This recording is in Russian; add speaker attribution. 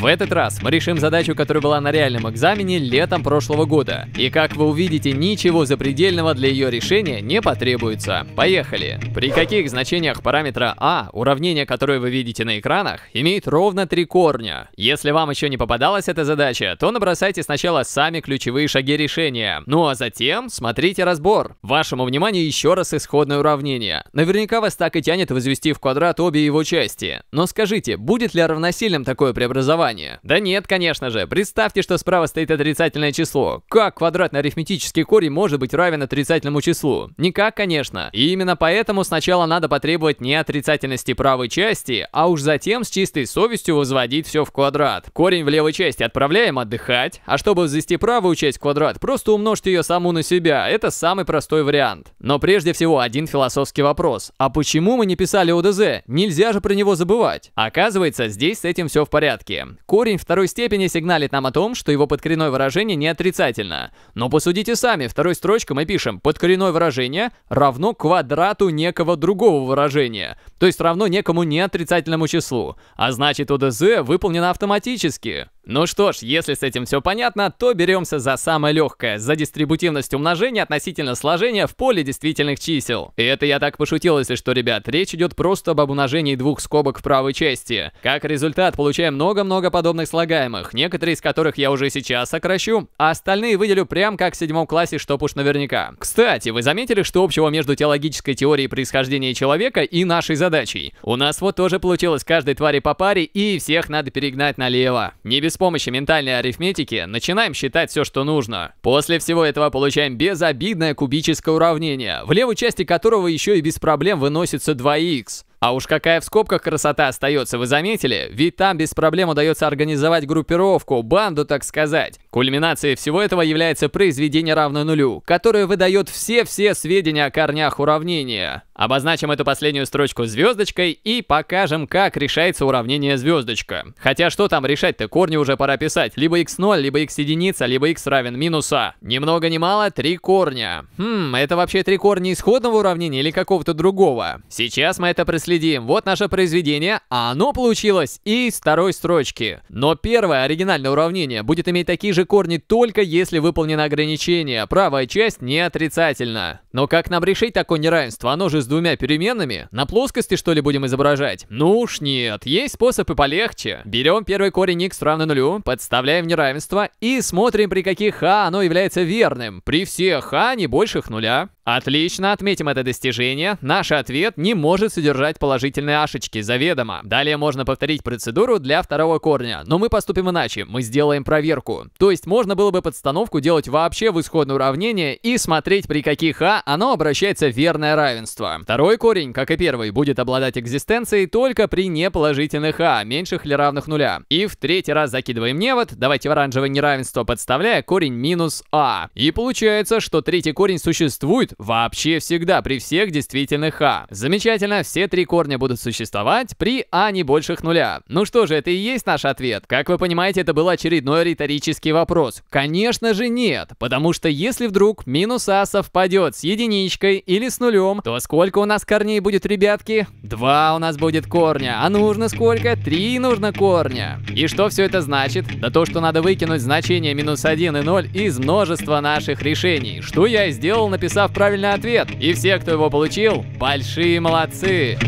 Speaker 1: В этот раз мы решим задачу, которая была на реальном экзамене летом прошлого года. И как вы увидите, ничего запредельного для ее решения не потребуется. Поехали! При каких значениях параметра А, уравнение, которое вы видите на экранах, имеет ровно три корня? Если вам еще не попадалась эта задача, то набросайте сначала сами ключевые шаги решения. Ну а затем смотрите разбор. Вашему вниманию еще раз исходное уравнение. Наверняка вас так и тянет возвести в квадрат обе его части. Но скажите, будет ли равносильным такое преобразование? название? Да нет, конечно же. Представьте, что справа стоит отрицательное число. Как квадратно-арифметический корень может быть равен отрицательному числу? Никак, конечно. И именно поэтому сначала надо потребовать не отрицательности правой части, а уж затем с чистой совестью возводить все в квадрат. Корень в левой части отправляем отдыхать, а чтобы возвести правую часть в квадрат, просто умножьте ее саму на себя. Это самый простой вариант. Но прежде всего один философский вопрос. А почему мы не писали ОДЗ? Нельзя же про него забывать. Оказывается, здесь с этим все в порядке. Корень второй степени сигналит нам о том, что его подкоренное выражение не отрицательно. Но посудите сами, второй строчку мы пишем «подкоренное выражение равно квадрату некого другого выражения», то есть равно некому неотрицательному числу. А значит, ОДЗ выполнено автоматически. Ну что ж, если с этим все понятно, то беремся за самое легкое, за дистрибутивность умножения относительно сложения в поле действительных чисел. И это я так пошутил, если что, ребят, речь идет просто об умножении двух скобок в правой части. Как результат, получаем много-много подобных слагаемых, некоторые из которых я уже сейчас сокращу, а остальные выделю прям как в седьмом классе, чтоб уж наверняка. Кстати, вы заметили, что общего между теологической теорией происхождения человека и нашей задачей? У нас вот тоже получилось каждой твари по паре, и всех надо перегнать налево. Не без с помощью ментальной арифметики начинаем считать все, что нужно. После всего этого получаем безобидное кубическое уравнение, в левой части которого еще и без проблем выносится 2х. А уж какая в скобках красота остается, вы заметили? Ведь там без проблем удается организовать группировку, банду, так сказать. Кульминацией всего этого является произведение равно нулю, которое выдает все-все сведения о корнях уравнения. Обозначим эту последнюю строчку звездочкой и покажем, как решается уравнение звездочка. Хотя что там решать-то, корни уже пора писать. Либо x0, либо x единица, либо x равен минуса. Ни много ни мало, три корня. Хм, это вообще три корня исходного уравнения или какого-то другого? Сейчас мы это проследим. Вот наше произведение, а оно получилось из второй строчки. Но первое, оригинальное уравнение, будет иметь такие же корни только если выполнено ограничение. Правая часть не отрицательна. Но как нам решить такое неравенство? Оно же с двумя переменными? На плоскости, что ли, будем изображать? Ну уж нет, есть способ и полегче. Берем первый корень x равно нулю, подставляем неравенство и смотрим, при каких а оно является верным. При всех а не больших нуля. Отлично, отметим это достижение. Наш ответ не может содержать положительные ашечки, заведомо. Далее можно повторить процедуру для второго корня, но мы поступим иначе, мы сделаем проверку. То есть можно было бы подстановку делать вообще в исходное уравнение и смотреть при каких а оно обращается в верное равенство. Второй корень, как и первый, будет обладать экзистенцией только при неположительных а, меньших или равных нуля. И в третий раз закидываем невод, давайте в оранжевое неравенство подставляя корень минус а. И получается, что третий корень существует, вообще всегда при всех действительных а. Замечательно, все три корня будут существовать при а не больших нуля. Ну что же, это и есть наш ответ. Как вы понимаете, это был очередной риторический вопрос. Конечно же нет, потому что если вдруг минус а совпадет с единичкой или с нулем, то сколько у нас корней будет, ребятки? Два у нас будет корня, а нужно сколько? Три нужно корня. И что все это значит? Да то, что надо выкинуть значение минус 1 и 0 из множества наших решений, что я и сделал, написав про правильный ответ. И все, кто его получил, большие молодцы.